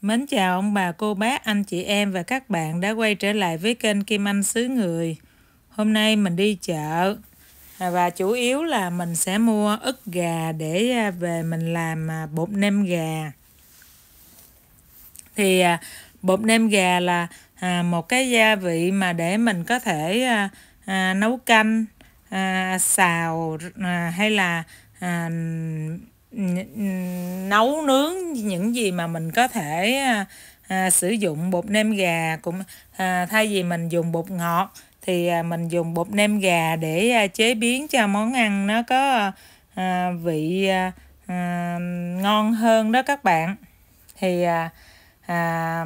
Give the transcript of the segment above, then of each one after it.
Mến chào ông bà, cô bác, anh chị em và các bạn đã quay trở lại với kênh Kim Anh Xứ Người. Hôm nay mình đi chợ à, và chủ yếu là mình sẽ mua ức gà để à, về mình làm à, bột nem gà. Thì bột nem gà là một cái gia vị mà để mình có thể nấu canh, xào hay là à, nấu nướng những gì mà mình có thể à, à, sử dụng bột nêm gà cũng à, thay vì mình dùng bột ngọt thì à, mình dùng bột nêm gà để à, chế biến cho món ăn nó có à, vị à, à, ngon hơn đó các bạn thì à, à,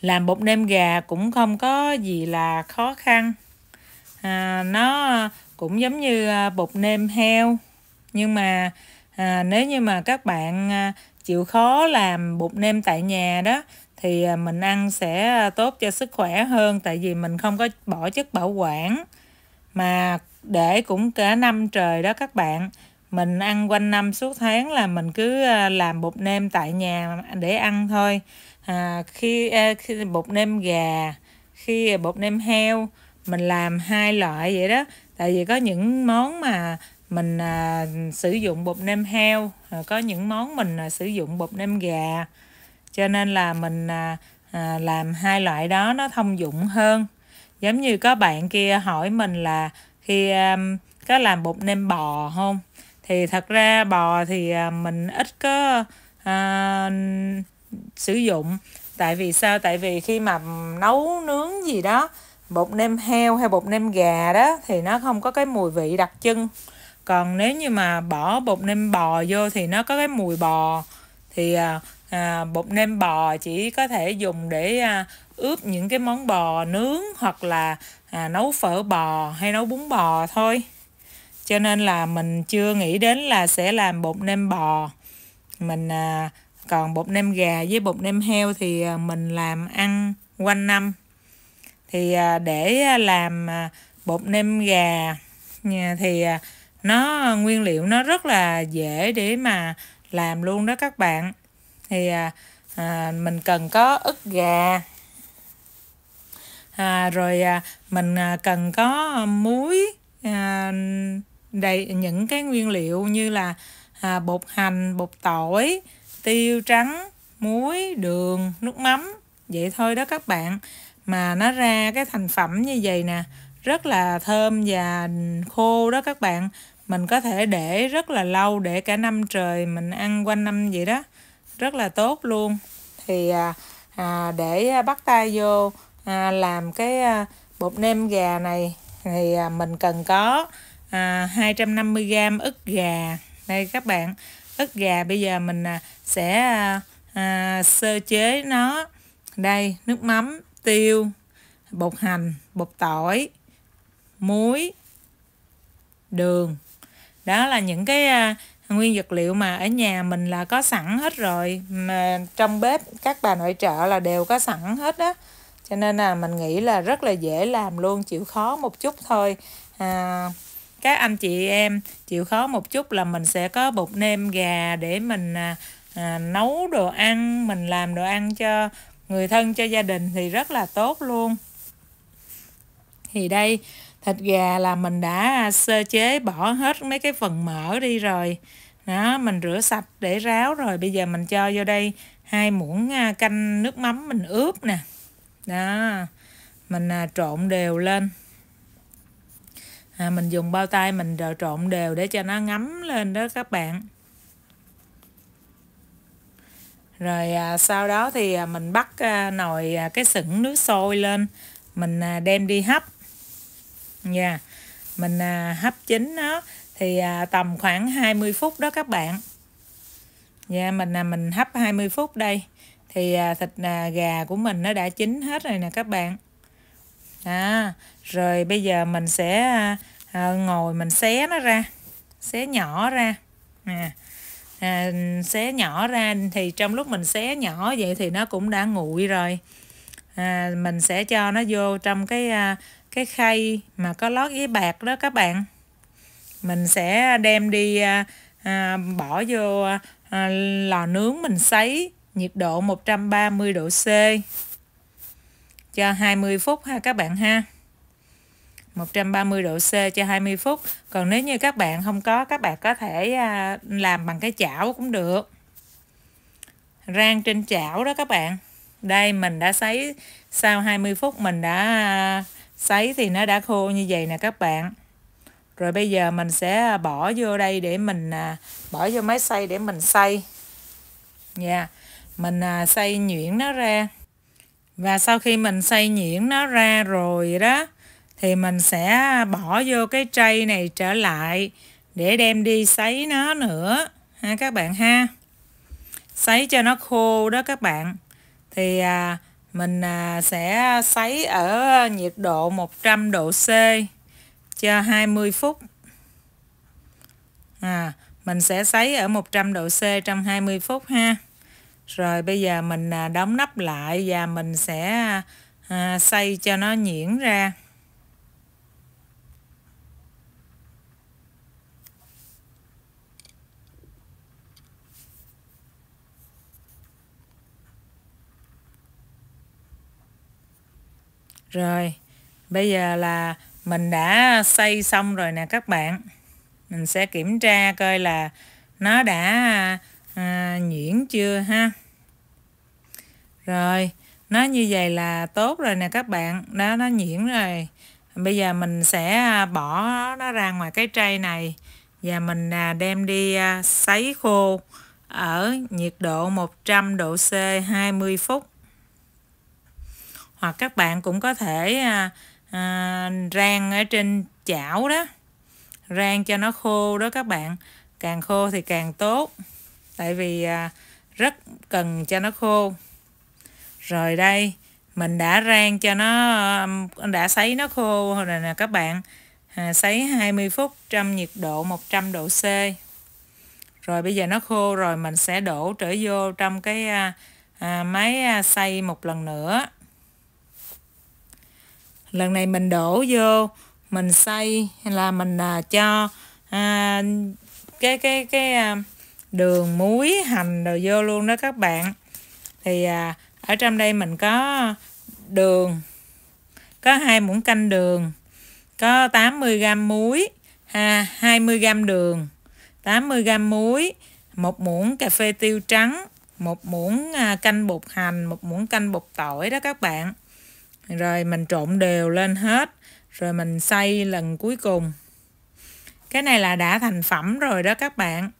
làm bột nêm gà cũng không có gì là khó khăn à, nó cũng giống như à, bột nêm heo nhưng mà à, nếu như mà các bạn à, chịu khó làm bột nêm tại nhà đó thì à, mình ăn sẽ tốt cho sức khỏe hơn tại vì mình không có bỏ chất bảo quản mà để cũng cả năm trời đó các bạn mình ăn quanh năm suốt tháng là mình cứ làm bột nêm tại nhà để ăn thôi à, khi, khi bột nêm gà khi bột nêm heo mình làm hai loại vậy đó tại vì có những món mà mình à, sử dụng bột nem heo à, có những món mình à, sử dụng bột nem gà cho nên là mình à, à, làm hai loại đó nó thông dụng hơn giống như có bạn kia hỏi mình là khi à, có làm bột nem bò không thì thật ra bò thì à, mình ít có à, sử dụng tại vì sao tại vì khi mà nấu nướng gì đó bột nem heo hay bột nem gà đó thì nó không có cái mùi vị đặc trưng còn nếu như mà bỏ bột nem bò vô thì nó có cái mùi bò thì à, à, bột nem bò chỉ có thể dùng để à, ướp những cái món bò nướng hoặc là à, nấu phở bò hay nấu bún bò thôi cho nên là mình chưa nghĩ đến là sẽ làm bột nem bò mình à, còn bột nem gà với bột nem heo thì à, mình làm ăn quanh năm thì à, để à, làm à, bột nem gà thì nó nguyên liệu nó rất là dễ để mà làm luôn đó các bạn thì à, mình cần có ức gà à, rồi à, mình cần có muối à, đầy những cái nguyên liệu như là à, bột hành bột tỏi tiêu trắng muối đường nước mắm vậy thôi đó các bạn mà nó ra cái thành phẩm như vậy nè rất là thơm và khô đó các bạn mình có thể để rất là lâu để cả năm trời mình ăn quanh năm vậy đó rất là tốt luôn thì à, à, để bắt tay vô à, làm cái à, bột nem gà này thì à, mình cần có à, 250g ức gà đây các bạn ức gà bây giờ mình à, sẽ à, à, sơ chế nó đây nước mắm tiêu, bột hành, bột tỏi, muối, đường. Đó là những cái à, nguyên vật liệu mà ở nhà mình là có sẵn hết rồi mà trong bếp các bà nội trợ là đều có sẵn hết á cho nên là mình nghĩ là rất là dễ làm luôn chịu khó một chút thôi à, các anh chị em chịu khó một chút là mình sẽ có bột nêm gà để mình à, à nấu đồ ăn mình làm đồ ăn cho người thân cho gia đình thì rất là tốt luôn thì đây thịt gà là mình đã sơ chế bỏ hết mấy cái phần mỡ đi rồi đó mình rửa sạch để ráo rồi bây giờ mình cho vô đây hai muỗng à, canh nước mắm mình ướp nè đó mình à, trộn đều lên à, mình dùng bao tay mình trộn đều để cho nó ngấm lên đó các bạn rồi à, sau đó thì à, mình bắt à, nồi à, cái sửng nước sôi lên mình à, đem đi hấp nha dạ. yeah. mình à, hấp chín nó thì à, tầm khoảng 20 phút đó các bạn nha dạ, yeah, mình à, mình hấp 20 phút đây thì à, thịt à, gà của mình nó đã chín hết rồi nè các bạn à, rồi bây giờ mình sẽ à, à, ngồi mình xé nó ra xé nhỏ ra nè à à, xé nhỏ ra thì trong lúc mình xé nhỏ vậy thì nó cũng đã nguội rồi à, mình sẽ cho nó vô trong cái à, cái khay mà có lót giấy bạc đó các bạn mình sẽ đem đi à, à, bỏ vô à, lò nướng mình sấy nhiệt độ 130 độ C cho 20 phút ha các bạn ha 130 độ C cho 20 phút. Còn nếu như các bạn không có, các bạn có thể à, làm bằng cái chảo cũng được. Rang trên chảo đó các bạn. Đây mình đã sấy sau 20 phút mình đã à, sấy thì nó đã khô như vậy nè các bạn. Rồi bây giờ mình sẽ à, bỏ vô đây để mình bỏ vô máy xay để mình xay. Nha. Yeah. Mình xay nhuyễn nó ra. Và sau khi mình xay nhuyễn nó ra rồi đó thì mình sẽ bỏ vô cái tray này trở lại để đem đi sấy nó nữa ha các bạn ha sấy cho nó khô đó các bạn thì à, mình à, sẽ sấy ở nhiệt độ 100 độ C cho 20 phút à, mình sẽ sấy ở 100 độ C trong 20 phút ha rồi bây giờ mình à, đóng nắp lại và mình sẽ à, xay cho nó nhuyễn ra rồi bây giờ là mình đã xây xong rồi nè các bạn mình sẽ kiểm tra coi là nó đã à, nhuyễn chưa ha rồi nó như vậy là tốt rồi nè các bạn đó nó nhuyễn rồi bây giờ mình sẽ à, bỏ nó ra ngoài cái tray này và mình à, đem đi à, sấy khô ở nhiệt độ 100 độ C 20 phút hoặc các bạn cũng có thể à, à, rang ở trên chảo đó rang cho nó khô đó các bạn càng khô thì càng tốt tại vì à, rất cần cho nó khô rồi đây mình đã rang cho nó đã sấy nó khô rồi nè các bạn à, sấy 20 phút trong nhiệt độ 100 độ C rồi bây giờ nó khô rồi mình sẽ đổ trở vô trong cái à, à, máy à, xay một lần nữa lần này mình đổ vô mình xay hay là mình à, cho à, cái cái cái à, đường muối hành rồi vô luôn đó các bạn thì à, ở trong đây mình có đường có hai muỗng canh đường có 80 g muối à, 20 g đường 80 g muối một muỗng cà phê tiêu trắng một muỗng à, canh bột hành một muỗng canh bột tỏi đó các bạn rồi mình trộn đều lên hết rồi mình xay lần cuối cùng cái này là đã thành phẩm rồi đó các bạn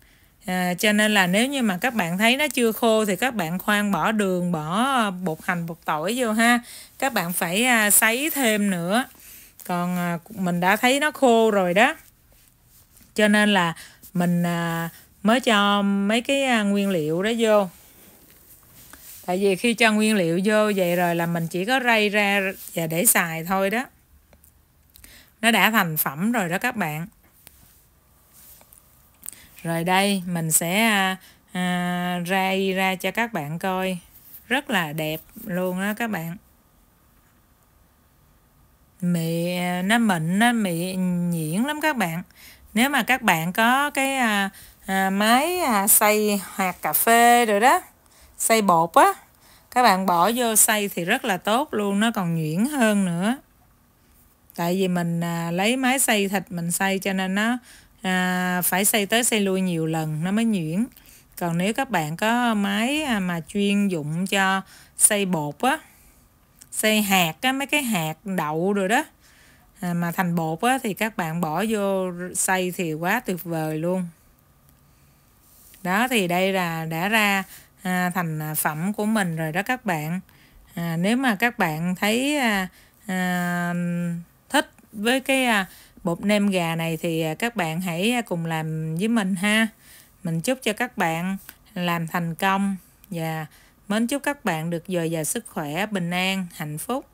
à, cho nên là nếu như mà các bạn thấy nó chưa khô thì các bạn khoan bỏ đường bỏ bột hành bột tỏi vô ha các bạn phải xay à, thêm nữa còn à, mình đã thấy nó khô rồi đó cho nên là mình à, mới cho mấy cái à, nguyên liệu đó vô tại vì khi cho nguyên liệu vô vậy rồi là mình chỉ có rây ra và để xài thôi đó nó đã thành phẩm rồi đó các bạn rồi đây mình sẽ à, à, ray ra cho các bạn coi rất là đẹp luôn đó các bạn mị à, nó mịn nó mị nhuyễn lắm các bạn nếu mà các bạn có cái à, à, máy à, xay hạt cà phê rồi đó xay bột á các bạn bỏ vô xay thì rất là tốt luôn nó còn nhuyễn hơn nữa tại vì mình à, lấy máy xay thịt mình xay cho nên nó à, phải xay tới xay lui nhiều lần nó mới nhuyễn còn nếu các bạn có máy à, mà chuyên dụng cho xay bột á xay hạt á mấy cái hạt đậu rồi đó à, mà thành bột á thì các bạn bỏ vô xay thì quá tuyệt vời luôn đó thì đây là đã ra à, thành à, phẩm của mình rồi đó các bạn à, nếu mà các bạn thấy à, à, thích với cái à, bột nem gà này thì à, các bạn hãy à, cùng làm với mình ha mình chúc cho các bạn làm thành công và mến chúc các bạn được dồi dào sức khỏe bình an hạnh phúc